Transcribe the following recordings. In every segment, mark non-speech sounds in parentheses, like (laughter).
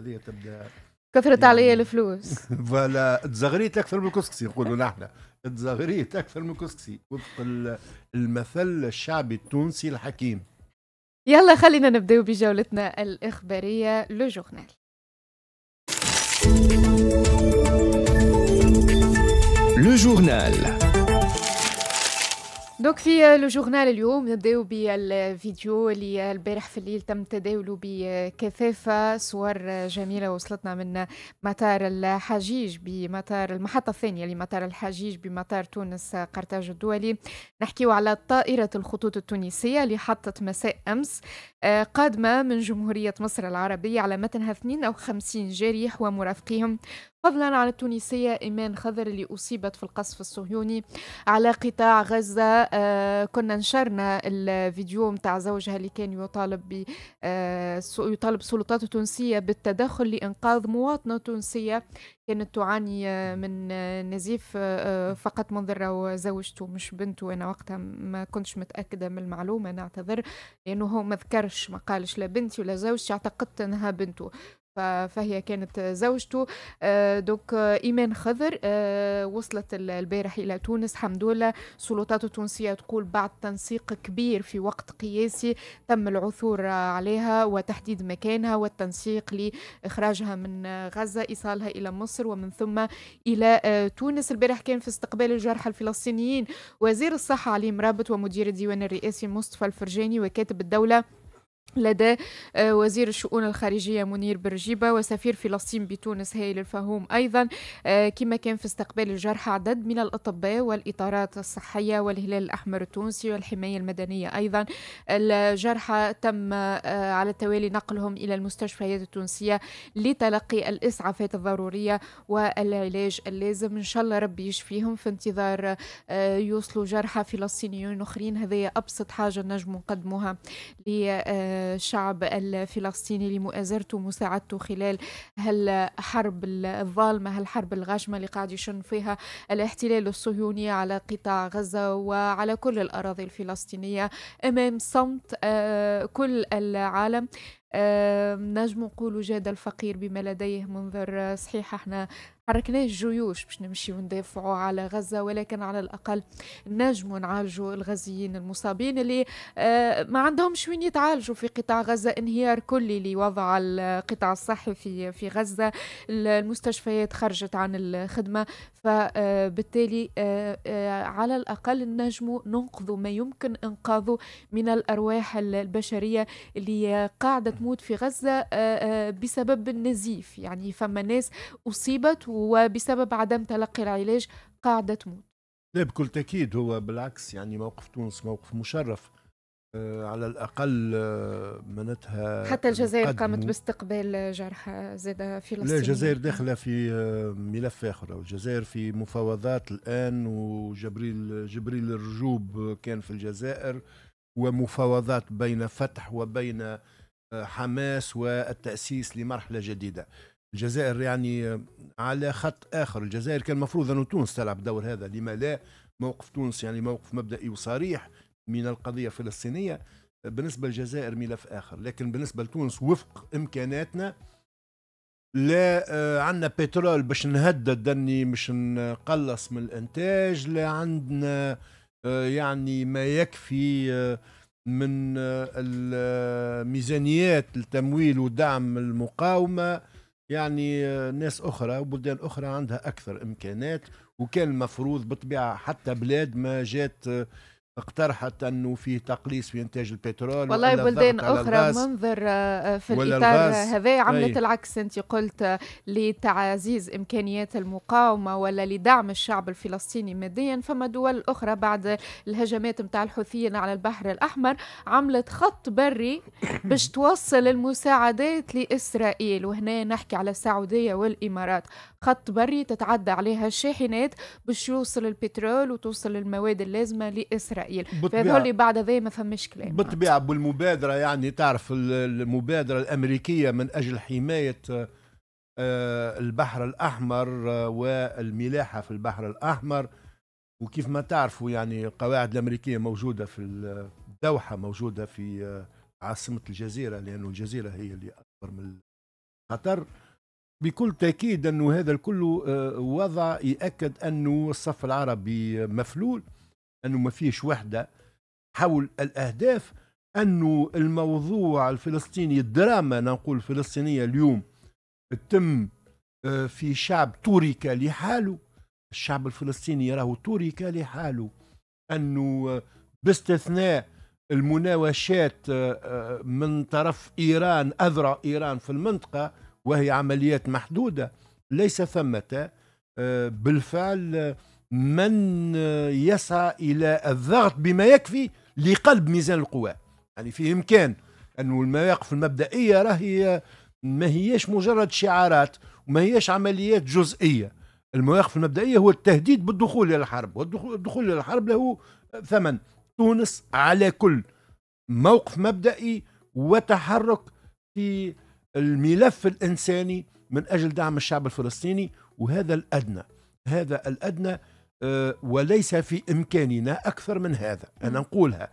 هذه تبدا كثرت علي يعني الفلوس (laughs) فلا تزغريت اكثر من الكسكسي نقولوا نحن تزغريت اكثر من الكسكسي وفق المثل الشعبي التونسي الحكيم يلا خلينا نبداو بجولتنا الاخباريه لو جورنال لو جورنال دوك في لو جورنال اليوم نبداو بالفيديو اللي البارح في الليل تم تداوله بكثافة صور جميلة وصلتنا من مطار الحجيج بمطار المحطة الثانية لمطار الحجيج بمطار تونس قرطاج الدولي نحكيو على طائرة الخطوط التونسية اللي حطت مساء أمس آه، قادمة من جمهورية مصر العربية على متنها 52 جريح ومرافقيهم فضلا عن التونسية إيمان خضر اللي أصيبت في القصف الصهيوني على قطاع غزة آه، كنا نشرنا الفيديو متاع زوجها اللي كان يطالب ب آه، يطالب السلطات التونسية بالتدخل لإنقاذ مواطنة تونسية كانت تعاني آه، من نزيف فقط منظرة وزوجته مش بنته أنا وقتها ما كنتش متأكدة من المعلومة نعتذر لأنه هو ما ذكرش ما قالش لا بنتي ولا زوجتي اعتقدت أنها بنته فهي كانت زوجته آه، دوك آه، إيمان خضر آه، وصلت البارح إلى تونس الحمد لله السلطات التونسية تقول بعد تنسيق كبير في وقت قياسي تم العثور عليها وتحديد مكانها والتنسيق لإخراجها من غزة إيصالها إلى مصر ومن ثم إلى تونس البارح كان في استقبال الجرحى الفلسطينيين وزير الصحة علي مرابط ومدير الديوان الرئاسي مصطفى الفرجاني وكاتب الدولة لدى آه، وزير الشؤون الخارجية منير برجيبة وسفير فلسطين بتونس هايل الفهوم أيضا آه، كما كان في استقبال الجرحى عدد من الأطباء والإطارات الصحية والهلال الأحمر التونسي والحماية المدنية أيضا الجرحى تم آه، على التوالي نقلهم إلى المستشفيات التونسية لتلقي الإسعافات الضرورية والعلاج اللازم إن شاء الله ربي يشفيهم في انتظار يوصلوا جرحى فلسطينيون آخرين هذا أبسط حاجة نجم نقدموها الشعب الفلسطيني لمؤازرته ومساعدته خلال هالحرب الظالمة هالحرب الغاشمة اللي قاعد يشن فيها الاحتلال الصهيوني على قطاع غزة وعلى كل الأراضي الفلسطينية أمام صمت آه، كل العالم آه، نجم نقول جاد الفقير بما لديه منظر صحيح احنا حركناش جيوش باش نمشيو ندافعوا على غزة ولكن على الأقل نجموا نعالجوا الغزيين المصابين اللي آه، ما عندهمش وين يتعالجوا في قطاع غزة انهيار كلي لوضع القطاع الصحي في في غزة المستشفيات خرجت عن الخدمة فبالتالي آه، آه، على الأقل نجموا ننقذوا ما يمكن إنقاذه من الأرواح البشرية اللي قاعدة تموت في غزة بسبب النزيف يعني فما ناس أصيبت وبسبب عدم تلقي العلاج قاعدة تموت لا بكل تأكيد هو بالعكس يعني موقف تونس موقف مشرف آه، على الاقل آه، معناتها حتى الجزائر قامت باستقبال جرحى زاد فلسطين لا الجزائر داخله في آه، ملف اخر الجزائر في مفاوضات الان وجبريل جبريل الرجوب كان في الجزائر ومفاوضات بين فتح وبين حماس والتاسيس لمرحله جديده الجزائر يعني على خط اخر الجزائر كان المفروض ان تونس تلعب دور هذا لما لا موقف تونس يعني موقف مبدئي وصريح من القضيه الفلسطينيه بالنسبه للجزائر ملف اخر لكن بالنسبه لتونس وفق امكاناتنا لا آه، عندنا بترول باش نهدد اني مش نقلص من الانتاج لا عندنا آه، يعني ما يكفي آه، من الميزانيات التمويل ودعم المقاومه يعني ناس اخرى وبلدان اخرى عندها اكثر امكانات وكان المفروض بطبيعه حتى بلاد ما جات اقترحت انه في تقليص في انتاج البترول والله بلدان اخرى منظر آه، آه، في الاطار هذا عملت أي. العكس انت قلت آه، لتعزيز امكانيات المقاومه ولا لدعم الشعب الفلسطيني ماديا فما دول اخرى بعد الهجمات نتاع الحوثيين على البحر الاحمر عملت خط بري (coughs) باش توصل المساعدات لاسرائيل وهنا نحكي على السعوديه والامارات خط بري تتعدى عليها الشاحنات باش يوصل البترول وتوصل المواد اللازمه لاسرائيل اسرائيل فهذول بعد ذي ما فماش كلام بالطبيعه بالمبادره يعني تعرف المبادره الامريكيه من اجل حمايه آه، آه، البحر الاحمر آه، والملاحه في البحر الاحمر وكيف ما تعرفوا يعني القواعد الامريكيه موجوده في الدوحه موجوده في عاصمه الجزيره لانه الجزيره هي اللي اكبر من قطر بكل تاكيد انه هذا الكل وضع ياكد انه الصف العربي مفلول انه ما فيش وحده حول الاهداف انه الموضوع الفلسطيني الدراما انا نقول الفلسطينيه اليوم تتم آه، في شعب تورك لحاله الشعب الفلسطيني راهو تورك لحاله انه باستثناء المناوشات آه، آه، من طرف ايران اذرع ايران في المنطقه وهي عمليات محدوده ليس ثمه بالفعل من يسعى إلى الضغط بما يكفي لقلب ميزان القوى يعني في إمكان أن المواقف المبدئية راهي ما هيش مجرد شعارات وما هيش عمليات جزئية المواقف المبدئية هو التهديد بالدخول إلى الحرب والدخول إلى الحرب له ثمن تونس على كل موقف مبدئي وتحرك في الملف الإنساني من أجل دعم الشعب الفلسطيني وهذا الأدنى هذا الأدنى آه، وليس في إمكاننا أكثر من هذا أنا نقولها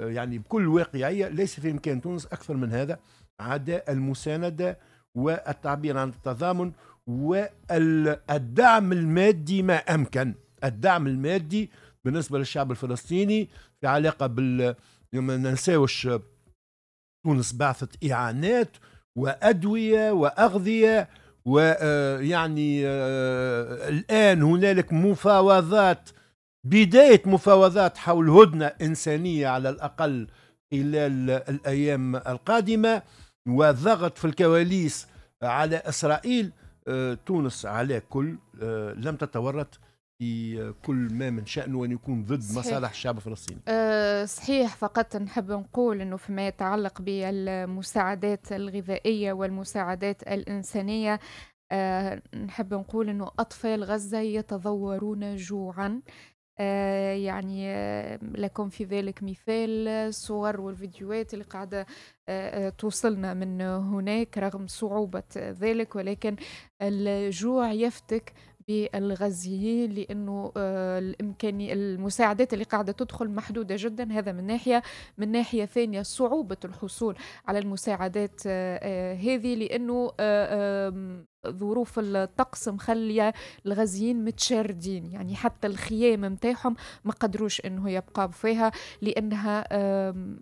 آه، يعني بكل واقعية ليس في إمكان تونس أكثر من هذا عدا المساندة والتعبير عن التضامن والدعم المادي ما أمكن الدعم المادي بالنسبة للشعب الفلسطيني في علاقة بال ما ننساوش تونس بعثت إعانات وأدوية وأغذية ويعني آه، آه، الآن هنالك مفاوضات بداية مفاوضات حول هدنة إنسانية على الأقل خلال الأيام القادمة وضغط في الكواليس على إسرائيل آه، تونس على كل لم تتورط كل ما من شأنه أن يكون ضد صحيح. مصالح الشعب الفلسطيني أه صحيح فقط نحب نقول أنه فيما يتعلق بالمساعدات الغذائية والمساعدات الإنسانية أه نحب نقول أنه أطفال غزة يتضورون جوعا أه يعني أه، لكم في ذلك مثال الصور والفيديوهات اللي قاعدة أه، أه، توصلنا من هناك رغم صعوبة ذلك ولكن الجوع يفتك بالغزيين لانه آه، الامكاني المساعدات اللي قاعده تدخل محدوده جدا هذا من ناحيه من ناحيه ثانيه صعوبه الحصول على المساعدات آه، آه، هذه لانه ظروف الطقس مخليه الغازيين متشردين يعني حتى الخيام نتاعهم ما قدروش انه يبقى فيها لانها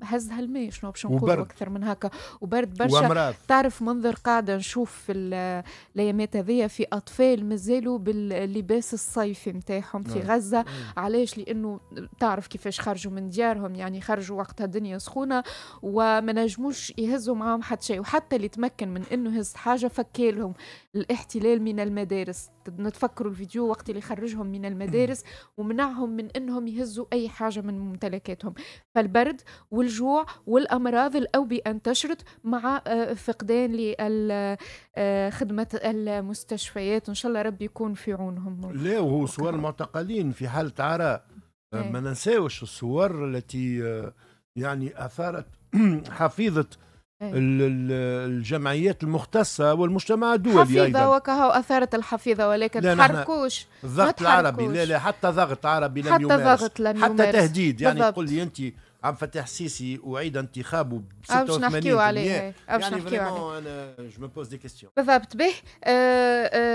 هزها الماء شنو باش نقولوا اكثر من هكا وبرد برشا وأمراض. تعرف منظر قاعده نشوف في الايامات هذيا في اطفال مازالوا باللباس الصيفي نتاعهم في نعم. غزه نعم. علاش لانه تعرف كيفاش خرجوا من ديارهم يعني خرجوا وقتها الدنيا سخونه وما نجموش يهزوا معاهم حتى شيء وحتى اللي تمكن من انه يهز حاجه فكالهم الاحتلال من المدارس نتفكروا الفيديو وقت اللي خرجهم من المدارس ومنعهم من انهم يهزوا اي حاجه من ممتلكاتهم فالبرد والجوع والامراض الاوبئه انتشرت مع آه، فقدان لخدمه آه، المستشفيات ان شاء الله ربي يكون في عونهم لا وهو صور المعتقلين في حاله آه، عراء إيه. ما ننساوش الصور التي يعني اثارت (clears throat) حفيظه إيه. الجمعيات المختصة والمجتمع الدولي حفيظة وكهو أثارت الحفيظة ولكن تحركوش الضغط العربي لا لا حتى ضغط عربي لم حتى يمارس ضغط لم حتى يمارس. تهديد يعني تقول لي أنت عبد الفتاح السيسي اعيد انتخابه ب 86% باش نحكيو عليه يعني فريمون انا جو بوز دي كيستيون بالضبط به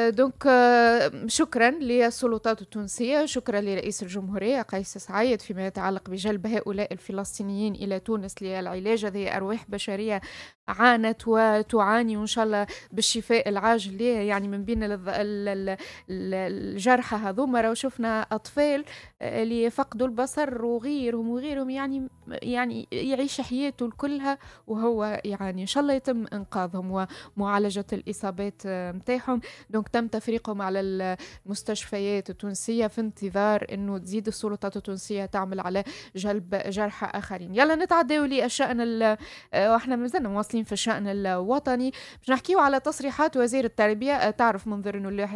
دونك آه، شكرا للسلطات التونسيه شكرا لرئيس الجمهوريه قيس سعيد فيما يتعلق بجلب هؤلاء الفلسطينيين الى تونس للعلاج هذه ارواح بشريه عانت وتعاني وان شاء الله بالشفاء العاجل ليها يعني من بين الجرحى هذوما راه شفنا اطفال آه، اللي فقدوا البصر وغيرهم وغيرهم يعني يعني يعيش حياته كلها وهو يعني ان شاء الله يتم انقاذهم ومعالجه الاصابات نتاعهم آه، دونك تم تفريقهم على المستشفيات التونسيه في انتظار انه تزيد السلطات التونسيه تعمل على جلب جرحى اخرين يلا نتعداو للشان آه، واحنا مازلنا مواصلين في الشان الوطني باش نحكيو على تصريحات وزير التربيه آه، تعرف منظر انه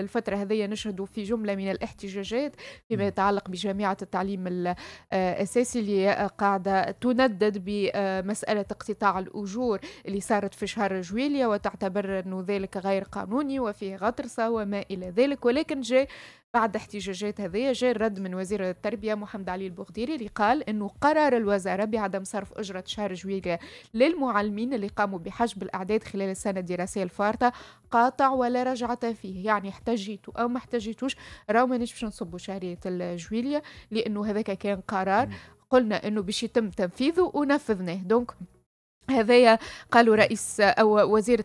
الفتره هذه نشهد في جمله من الاحتجاجات فيما يتعلق بجامعه التعليم الاساسي اللي قاعدة تندد بمسألة اقتطاع الأجور اللي صارت في شهر جويليا وتعتبر أنه ذلك غير قانوني وفيه غطرسة وما إلى ذلك ولكن جاء بعد احتجاجات هذه جاء الرد من وزير التربية محمد علي البغديري اللي قال أنه قرار الوزارة بعدم صرف أجرة شهر جويلية للمعلمين اللي قاموا بحجب الأعداد خلال السنة الدراسية الفارطة قاطع ولا رجعة فيه يعني احتجيتوا أو ما احتجيتوش راو مانيش باش نصبوا شهرية الجويلية لأنه هذاك كان قرار قلنا انه باش يتم تنفيذه ونفذناه دونك هذايا قالوا رئيس او وزير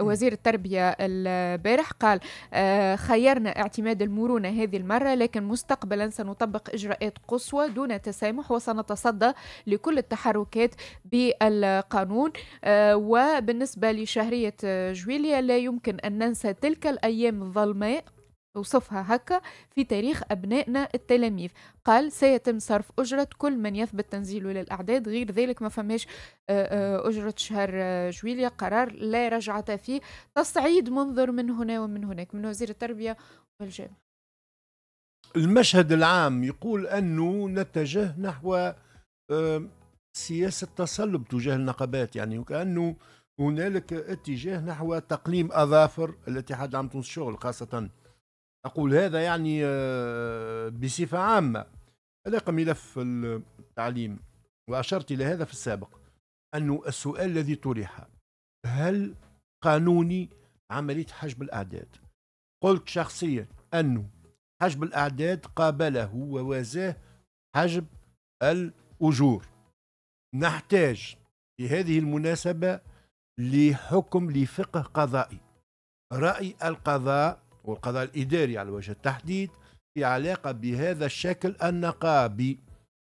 وزير التربيه البارح قال آه، خيرنا اعتماد المرونه هذه المره لكن مستقبلا سنطبق اجراءات قصوى دون تسامح وسنتصدى لكل التحركات بالقانون آه، وبالنسبه لشهريه جويليا لا يمكن ان ننسى تلك الايام الظلماء وصفها هكا في تاريخ أبنائنا التلاميذ قال سيتم صرف أجرة كل من يثبت تنزيله للأعداد غير ذلك ما فماش آه، آه، أجرة شهر آه، جويليا قرار لا رجعة فيه تصعيد منظر من هنا ومن هناك من وزير التربية والجامعة المشهد العام يقول أنه نتجه نحو سياسة تصلب تجاه النقابات يعني وكأنه هنالك اتجاه نحو تقليم أظافر الاتحاد العام تونس الشغل خاصة أقول هذا يعني آه، بصفة عامة هذا ملف التعليم وأشرت إلى هذا في السابق أن السؤال الذي طرح هل قانوني عملية حجب الأعداد قلت شخصيا أنه حجب الأعداد قابله ووازاه حجب الأجور نحتاج في هذه المناسبة لحكم لفقه قضائي رأي القضاء والقضاء الإداري على وجه التحديد في علاقة بهذا الشكل النقابي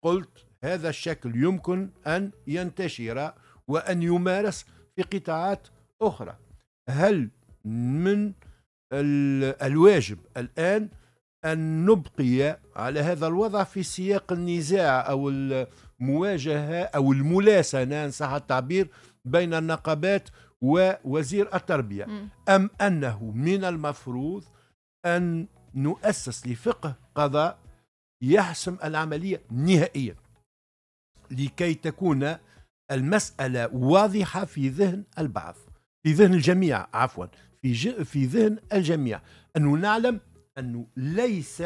قلت هذا الشكل يمكن أن ينتشر وأن يمارس في قطاعات أخرى هل من الواجب الآن أن نبقي على هذا الوضع في سياق النزاع أو المواجهة أو الملاسنة إن صح التعبير بين النقابات ووزير التربية م. أم أنه من المفروض أن نؤسس لفقه قضاء يحسم العملية نهائيا لكي تكون المسألة واضحة في ذهن البعض في ذهن الجميع عفوا في, ج... في ذهن الجميع أنه نعلم أنه ليس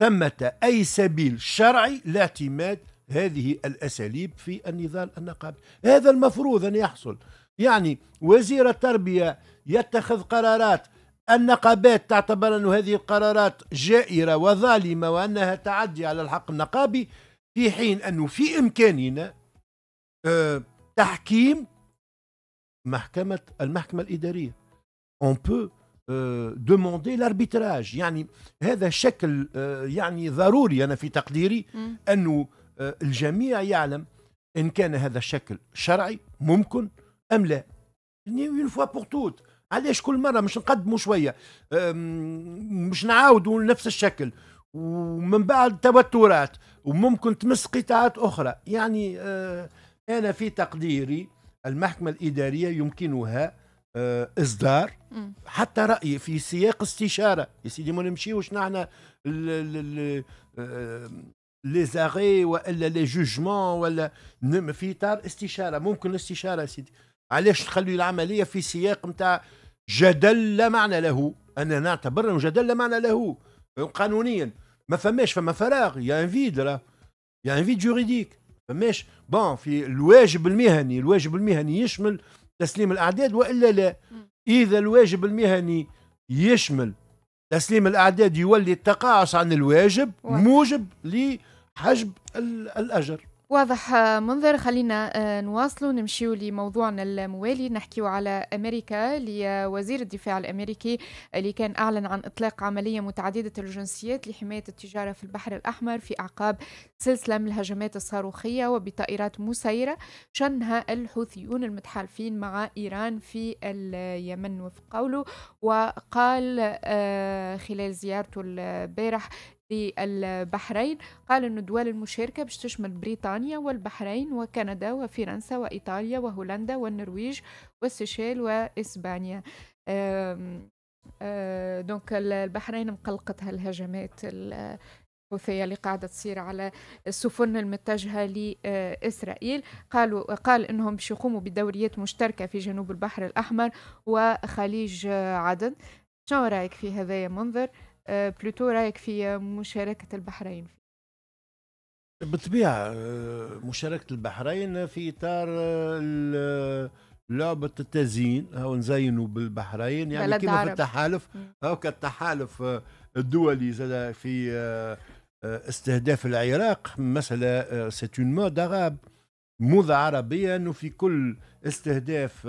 ثمة أي سبيل شرعي لاعتماد هذه الأساليب في النضال النقابي هذا المفروض أن يحصل يعني وزير التربية يتخذ قرارات النقابات تعتبر أن هذه القرارات جائرة وظالمة وأنها تعدي على الحق النقابي في حين أنه في إمكاننا آه، تحكيم محكمة المحكمة الإدارية on peut دوموندي آه، لاربيتراج يعني هذا شكل آه، يعني ضروري أنا في تقديري أنه الجميع يعلم إن كان هذا الشكل شرعي ممكن ام لا اون فوا بور توت علاش كل مره مش نقدموا شويه مش نعاودوا نفس الشكل ومن بعد توترات وممكن تمس قطاعات اخرى يعني آه، انا في تقديري المحكمه الاداريه يمكنها آه، اصدار حتى راي في سياق استشاره يا سيدي ما نمشيوش نحن لي زاري آه، والا لي جوجمون ولا في اطار استشاره ممكن استشاره سيدي علاش تخلي العمليه في سياق نتاع جدل لا معنى له انا نعتبر انه جدل لا معنى له قانونيا ما فماش فما فراغ يا ان فيد راه يا ان فيد جوريديك فماش بون في الواجب المهني الواجب المهني يشمل تسليم الاعداد والا لا اذا الواجب المهني يشمل تسليم الاعداد يولي التقاعس عن الواجب موجب لحجب الاجر واضح منظر خلينا آه، نواصلوا نمشيو لموضوعنا الموالي نحكيو على امريكا لوزير الدفاع الامريكي اللي كان اعلن عن اطلاق عمليه متعدده الجنسيات لحمايه التجاره في البحر الاحمر في اعقاب سلسله من الهجمات الصاروخيه وبطائرات مسيره شنها الحوثيون المتحالفين مع ايران في اليمن وفق قوله وقال آه، خلال زيارته البارح البحرين قال أن الدول المشاركة باش تشمل بريطانيا والبحرين وكندا وفرنسا وإيطاليا وهولندا والنرويج والسيشيل وإسبانيا آه، دونك البحرين مقلقتها الهجمات الحوثية اللي قاعدة تصير على السفن المتجهة لإسرائيل قالوا قال إنهم باش يقوموا بدوريات مشتركة في جنوب البحر الأحمر وخليج عدن شنو رأيك في هذا يا منظر؟ آه، بلوتو إيه رايك في آه، مشاركه البحرين بالطبيعة آه، مشاركة البحرين في إطار لعبة التزيين هاو نزينوا بالبحرين يعني كما في التحالف هاو التحالف الدولي زاد في استهداف العراق مسألة سيت اون مود عرب موضة عربية أنه في كل استهداف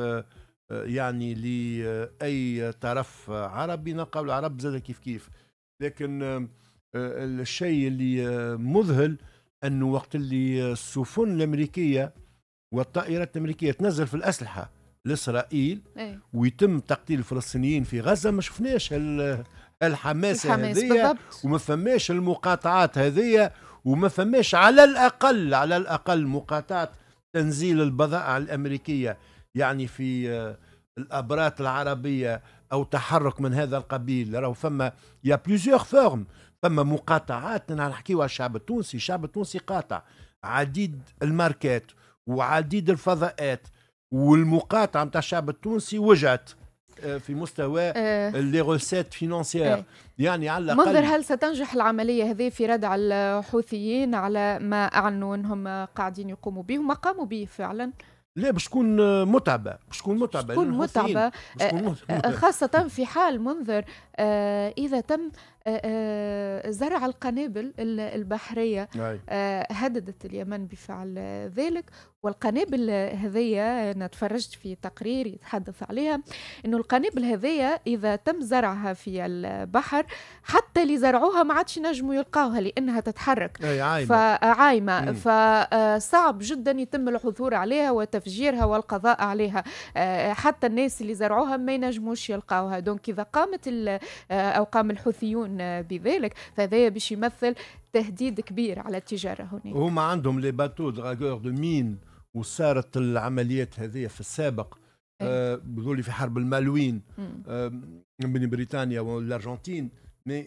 آه، يعني لاي طرف عربي نلقاو العرب زاد كيف كيف لكن آه، آه، الشيء اللي مذهل انه وقت اللي السفن الامريكيه والطائرات الامريكيه تنزل في الاسلحه لاسرائيل أي. ويتم تقتيل الفلسطينيين في غزه ما شفناش الحماس هذية وما فماش المقاطعات هذية وما فماش على الاقل على الاقل مقاطعه تنزيل البضائع الامريكيه يعني في آه، الابرات العربيه او تحرك من هذا القبيل راهو فما يا بليزيور فورم فما مقاطعات نحكيو على الشعب التونسي الشعب التونسي قاطع عديد الماركات وعديد الفضاءات والمقاطعه نتاع الشعب التونسي وجعت آه، في مستوى لي روسيت فينانسيير يعني على الاقل منظر هل ستنجح العمليه هذه في ردع الحوثيين على ما اعلنوا انهم قاعدين يقوموا به وما قاموا به فعلا؟ لا باش تكون متعبه باش تكون متعبه تكون آه، آه، متعبه خاصه في حال منذر آه، إذا تم آه، آه، زرع القنابل البحرية هددت اليمن بفعل ذلك والقنابل هذية أنا تفرجت في تقرير يتحدث عليها أنه القنابل هذية إذا تم زرعها في البحر حتى اللي زرعوها ما عادش ينجموا يلقاوها لأنها تتحرك أي عايمة, فعايمة مم. فصعب جدا يتم العثور عليها وتفجيرها والقضاء عليها حتى الناس اللي زرعوها ما ينجموش يلقاوها دونك إذا قامت آه، أو قام الحوثيون آه، بذلك فهذا باش يمثل تهديد كبير على التجارة هناك هما عندهم لي باتو دراغور دو مين وصارت العمليات هذه في السابق إيه. آه، بذولي في حرب المالوين آه من بريطانيا والارجنتين مي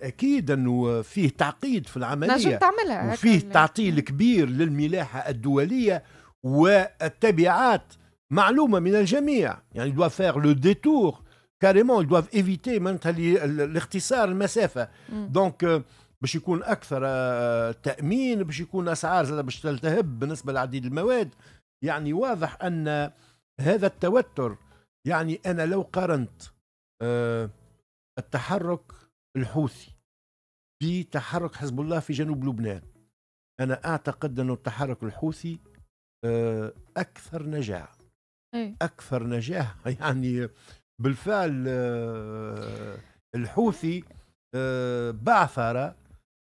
اكيد انه فيه تعقيد في العمليه تعملها وفيه تعطيل كبير للملاحه الدوليه والتبعات معلومه من الجميع يعني دوا فير لو ديتور كاريمون دوف ايفيتي معناتها الاختصار المسافه دونك باش يكون اكثر آه، تامين باش يكون اسعار زاد باش تلتهب بالنسبه لعديد المواد يعني واضح ان هذا التوتر يعني انا لو قارنت آه، التحرك الحوثي بتحرك حزب الله في جنوب لبنان انا اعتقد انه التحرك الحوثي آه، اكثر نجاح إيه. اكثر نجاح (laughs) يعني بالفعل آه، الحوثي آه، بعثر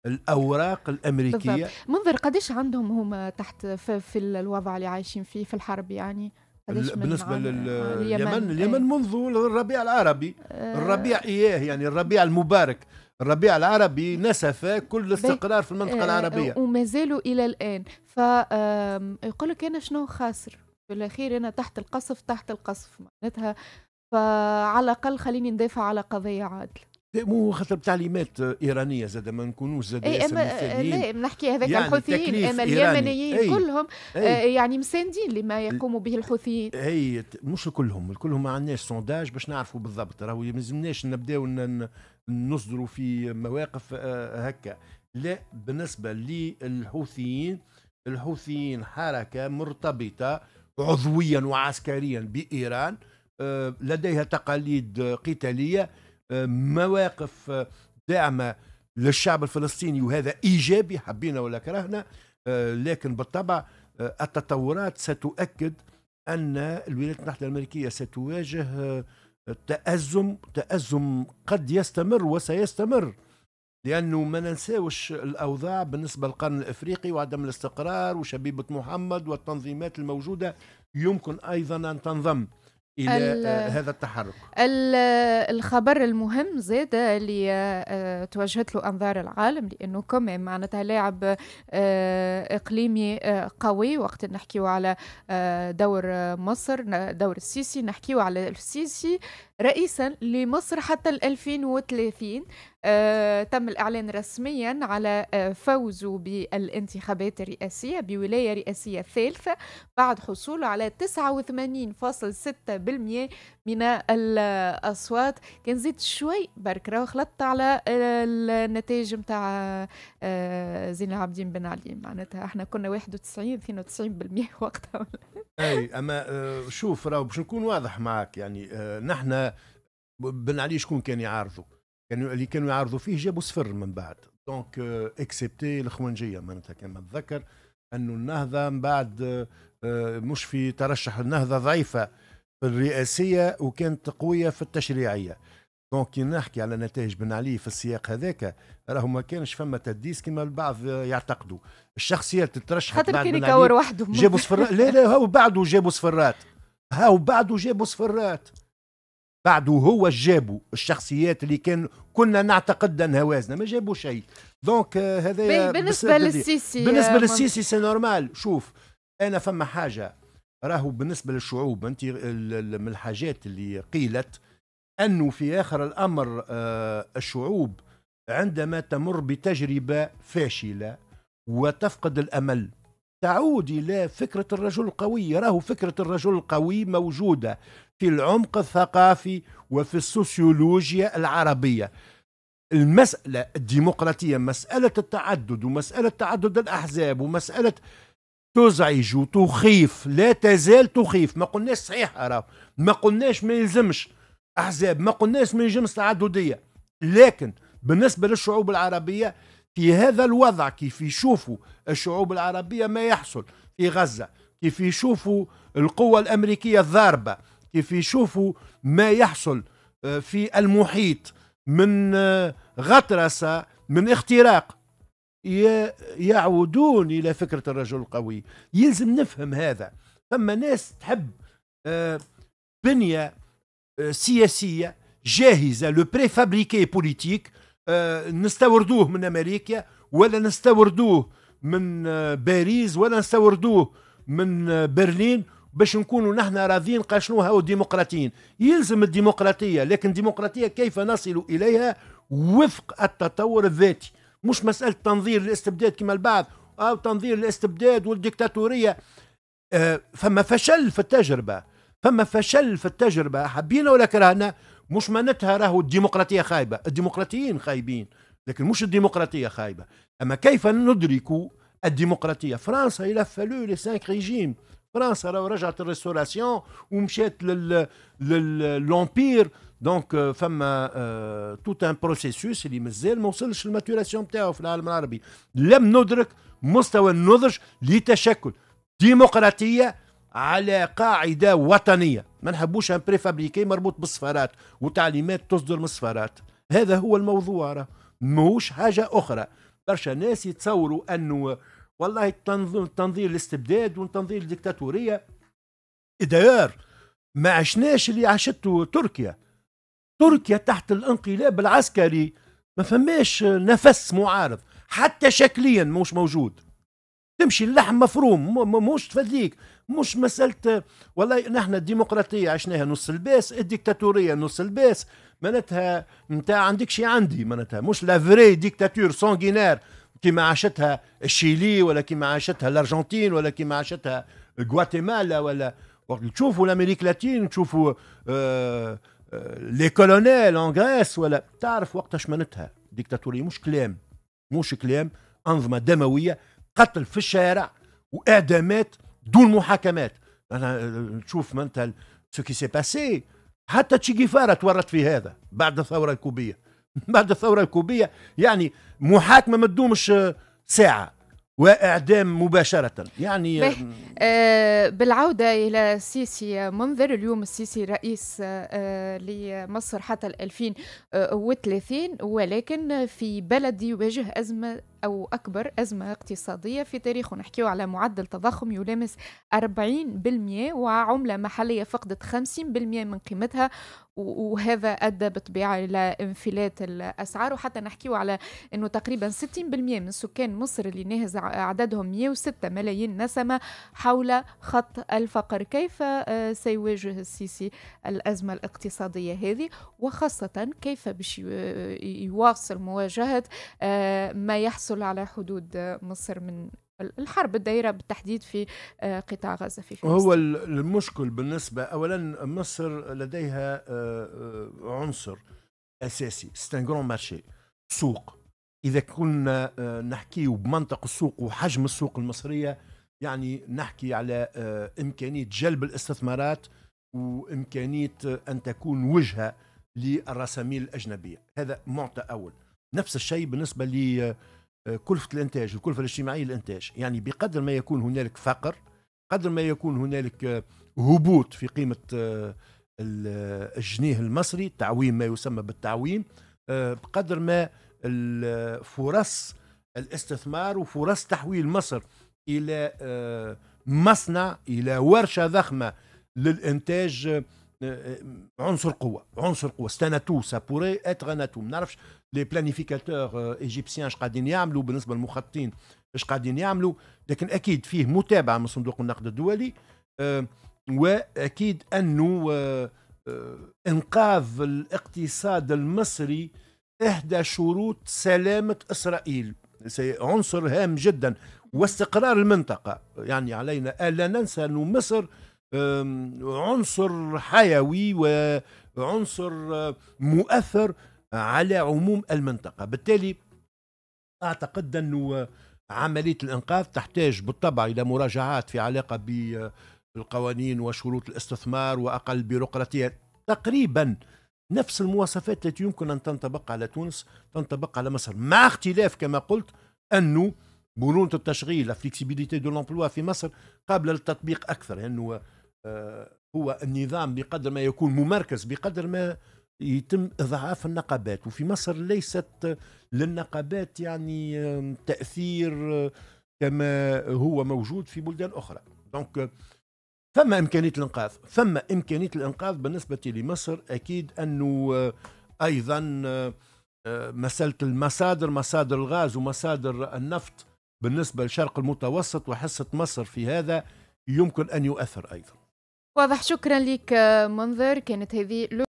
الاوراق الامريكيه بالضبط. منظر قديش عندهم هما تحت في, الوضع اللي عايشين فيه في الحرب يعني بالنسبه لليمن آه، إيه. اليمن منذ الربيع العربي أه الربيع اياه يعني الربيع المبارك الربيع العربي نسف كل الاستقرار في المنطقه العربيه وما زالوا الى الان فيقول لك انا شنو خاسر في الاخير انا تحت القصف تحت القصف معناتها فعلى الاقل خليني ندافع على قضيه عادله إيه، مو خاطر تعليمات ايرانيه زاد ما نكونوش زاد اي اما لا نحكي هذاك يعني الحوثيين اما اليمنيين ايه كلهم ايه يعني مساندين لما يقوموا به الحوثيين اي مش كلهم كلهم ما عندناش سونداج باش نعرفوا بالضبط راهو ما لازمناش نبداو نصدروا في مواقف آه، هكا لا بالنسبه للحوثيين الحوثيين حركه مرتبطه عضويا وعسكريا بايران آه، لديها تقاليد قتالية آه، مواقف آه، داعمة للشعب الفلسطيني وهذا إيجابي حبينا ولا كرهنا لكن بالطبع التطورات ستؤكد أن الولايات المتحدة الأمريكية ستواجه تأزم تأزم قد يستمر وسيستمر لأنه ما ننساوش الأوضاع بالنسبة للقرن الإفريقي وعدم الاستقرار وشبيبة محمد والتنظيمات الموجودة يمكن أيضا أن تنضم الى آه، هذا التحرك الخبر المهم زاد اللي آه، توجهت له انظار العالم لانه كم معناتها لاعب آه، اقليمي قوي وقت نحكيو على دور مصر دور السيسي نحكيو على السيسي رئيسا لمصر حتى 2030 آه تم الإعلان رسميا على آه فوزه بالانتخابات الرئاسية بولاية رئاسية ثالثة بعد حصوله على 89.6% من الأصوات كان زيد شوي برك راهو خلطت على آه، النتائج نتاع آه زين العابدين بن علي معناتها احنا كنا 91 92% وقتها أي أما آه، شوف راهو باش نكون واضح معك يعني آه، نحن بن علي شكون كان يعارضوا كانوا اللي كانوا يعارضوا فيه جابوا صفر من بعد دونك اكسبتي euh, الخوانجيه معناتها كما نتذكر انه النهضه من بعد آه، آه، مش في ترشح النهضه ضعيفه في الرئاسيه وكانت قويه في التشريعيه دونك كي نحكي على نتائج بن علي في السياق هذاك راهو ما كانش فما تدليس كما البعض يعتقدوا الشخصيات تترشح خاطر كان يكور وحده جابوا صفرات لا لا هاو بعده جابوا صفرات هاو بعده جابوا صفرات بعده هو جابوا الشخصيات اللي كان كنا نعتقد انها وازنه ما جابوا شيء دونك euh, هذا بالنسبه للسيسي بالنسبه آه، للسيسي سي نورمال شوف انا فما حاجه راهو بالنسبه للشعوب انت من الحاجات اللي قيلت انه في اخر الامر آه، الشعوب عندما تمر بتجربه فاشله وتفقد الامل تعود الى فكره الرجل القوي راهو فكره الرجل القوي موجوده في العمق الثقافي وفي السوسيولوجيا العربية المسألة الديمقراطية مسألة التعدد ومسألة تعدد الأحزاب ومسألة تزعج وتخيف لا تزال تخيف ما قلناش صحيح راه ما قلناش ما يلزمش أحزاب ما قلناش ما يلزمش تعددية لكن بالنسبة للشعوب العربية في هذا الوضع كيف يشوفوا الشعوب العربية ما يحصل في غزة كيف يشوفوا القوة الأمريكية الضاربة كيف يشوفوا ما يحصل آه، في المحيط من آه، غطرسة من اختراق يعودون إلى فكرة الرجل القوي يلزم نفهم هذا ثم ناس تحب آه، بنية سياسية جاهزة لو بريفابريكي بوليتيك نستوردوه من أمريكا ولا نستوردوه من باريس ولا نستوردوه من برلين باش نكونوا نحن راضين قال شنو هو ديمقراطيين يلزم الديمقراطيه لكن ديمقراطيه كيف نصل اليها وفق التطور الذاتي مش مساله تنظير الاستبداد كما البعض او تنظير الاستبداد والديكتاتوريه آه فما فشل في التجربه فما فشل في التجربه حبينا ولا كرهنا مش معناتها راهو الديمقراطيه خايبه الديمقراطيين خايبين لكن مش الديمقراطيه خايبه اما كيف ندرك الديمقراطيه فرنسا الى فالو لي سانك ريجيم فرنسا رجعت الريستوراسيون ومشات للامبير دونك فما توت ان بروسيسوس اللي مازال ما وصلش الماتوراسيون نتاعو في العالم العربي لم ندرك مستوى النضج لتشكل ديمقراطيه على قاعده وطنيه ما نحبوش ان بريفابريكي مربوط بالسفارات وتعليمات تصدر من السفارات هذا هو الموضوع راه ماهوش حاجه اخرى برشا ناس يتصوروا انه والله تنظير الاستبداد وتنظير الدكتاتورية ادار ما عشناش اللي عاشته تركيا تركيا تحت الانقلاب العسكري ما فماش نفس معارض حتى شكليا مش موجود تمشي اللحم مفروم مش تفديك مش مسألة والله نحن الديمقراطية عشناها نص الباس الديكتاتورية نص الباس معناتها نتاع عندك شي عندي معناتها مش لافري ديكتاتور سونغينير كما عاشتها الشيلي ولا كما عاشتها الارجنتين ولا كما عاشتها غواتيمالا ولا تشوفوا الامريك لاتين تشوفوا آه،, آه لي كولونيل غريس ولا تعرف وقتها شمنتها ديكتاتوريه مش كلام مش كلام انظمه دمويه قتل في الشارع واعدامات دون محاكمات انا نشوف آه، معناتها سو كي سي باسي حتى تشي تورط في هذا بعد الثوره الكوبيه (laughs) بعد الثورة الكوبية يعني محاكمة ما تدومش آه، ساعة واعدام مباشره يعني آه،, آه بالعوده الى السيسي منذر اليوم السيسي رئيس آه, آه، لمصر حتى 2030 ولكن في بلد يواجه ازمه أو أكبر أزمة اقتصادية في تاريخه نحكيه على معدل تضخم يلامس 40% وعملة محلية فقدت 50% من قيمتها وهذا أدى بالطبيعة إلى انفلات الأسعار وحتى نحكيه على أنه تقريبا 60% من سكان مصر اللي ناهز عددهم 106 ملايين نسمة حول خط الفقر كيف آه، سيواجه السيسي الأزمة الاقتصادية هذه وخاصة كيف باش يواصل مواجهة آه، ما يحصل تفصل على حدود مصر من الحرب الدائرة بالتحديد في آه، قطاع غزة في فلسطين هو المشكل بالنسبة أولا مصر لديها آه، آه، عنصر أساسي ستانغرون مارشي سوق إذا كنا نحكي بمنطق السوق وحجم السوق المصرية يعني نحكي على إمكانية جلب الاستثمارات وإمكانية أن تكون وجهة للرساميل الأجنبية هذا معطى أول نفس الشيء بالنسبة ل آه، كلفة الإنتاج الكلفة الاجتماعية للإنتاج يعني بقدر ما يكون هنالك فقر قدر ما يكون هنالك آه، هبوط في قيمة آه، الجنيه المصري تعويم ما يسمى بالتعويم بقدر ما فرص الاستثمار وفرص تحويل مصر إلى مصنع إلى ورشة ضخمة للإنتاج عنصر قوة عنصر قوة ستاناتو سابوري اتغاناتو ما نعرفش لي بلانيفيكاتور آه، ايجيبسيان اش قاعدين يعملوا بالنسبه للمخططين اش قاعدين يعملوا لكن اكيد فيه متابعه من صندوق النقد الدولي آه، واكيد انه آه، انقاذ الاقتصاد المصري احدى شروط سلامه اسرائيل عنصر هام جدا واستقرار المنطقه يعني علينا الا ننسى انه مصر عنصر حيوي وعنصر مؤثر على عموم المنطقة بالتالي أعتقد أنه عملية الإنقاذ تحتاج بالطبع إلى مراجعات في علاقة بالقوانين وشروط الاستثمار وأقل بيروقراطية تقريبا نفس المواصفات التي يمكن أن تنطبق على تونس تنطبق على مصر مع اختلاف كما قلت أنه مرونة التشغيل لا فليكسيبيليتي دو لومبلوا في مصر قابلة للتطبيق أكثر لأنه يعني هو النظام بقدر ما يكون ممركز بقدر ما يتم اضعاف النقابات وفي مصر ليست للنقابات يعني تاثير آه، كما هو موجود في بلدان اخرى دونك ثم امكانيه الانقاذ ثم امكانيه الانقاذ بالنسبه لمصر اكيد انه آه، ايضا آه، مساله المصادر مصادر الغاز ومصادر النفط بالنسبه للشرق المتوسط وحصه مصر في هذا يمكن ان يؤثر ايضا واضح شكرا لك منذر كانت هذه